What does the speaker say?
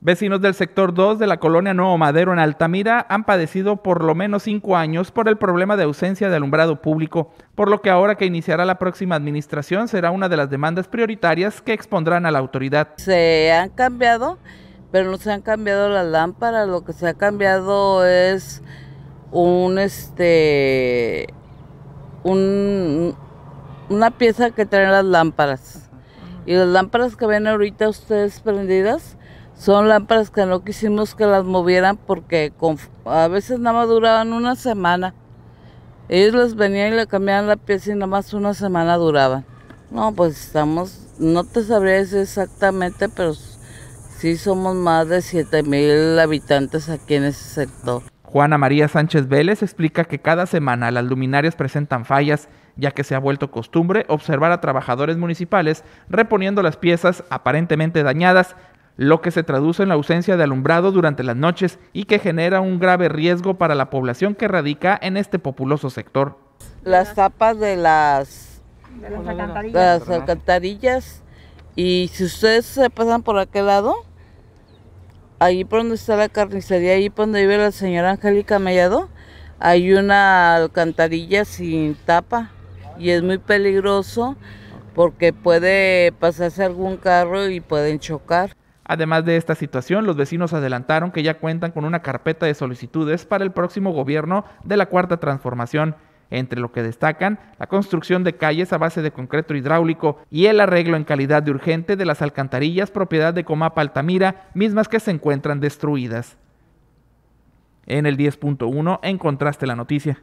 Vecinos del sector 2 de la colonia Nuevo Madero en Altamira han padecido por lo menos cinco años por el problema de ausencia de alumbrado público, por lo que ahora que iniciará la próxima administración será una de las demandas prioritarias que expondrán a la autoridad. Se han cambiado, pero no se han cambiado las lámparas, lo que se ha cambiado es un este una pieza que trae las lámparas. Y las lámparas que ven ahorita ustedes prendidas son lámparas que no quisimos que las movieran porque con, a veces nada más duraban una semana. Ellos les venían y le cambiaban la pieza y nada más una semana duraban. No, pues estamos, no te sabrías exactamente, pero sí somos más de 7 mil habitantes aquí en ese sector. Juana María Sánchez Vélez explica que cada semana las luminarias presentan fallas, ya que se ha vuelto costumbre observar a trabajadores municipales reponiendo las piezas aparentemente dañadas lo que se traduce en la ausencia de alumbrado durante las noches y que genera un grave riesgo para la población que radica en este populoso sector. Las tapas de las, alcantarillas. alcantarillas. y si ustedes se pasan por aquel lado, ahí por donde está la carnicería, ahí por donde vive la señora Angélica Mellado, hay una alcantarilla sin tapa y es muy peligroso porque puede pasarse algún carro y pueden chocar. Además de esta situación, los vecinos adelantaron que ya cuentan con una carpeta de solicitudes para el próximo gobierno de la Cuarta Transformación, entre lo que destacan la construcción de calles a base de concreto hidráulico y el arreglo en calidad de urgente de las alcantarillas propiedad de Comapa Altamira, mismas que se encuentran destruidas. En el 10.1 encontraste la noticia.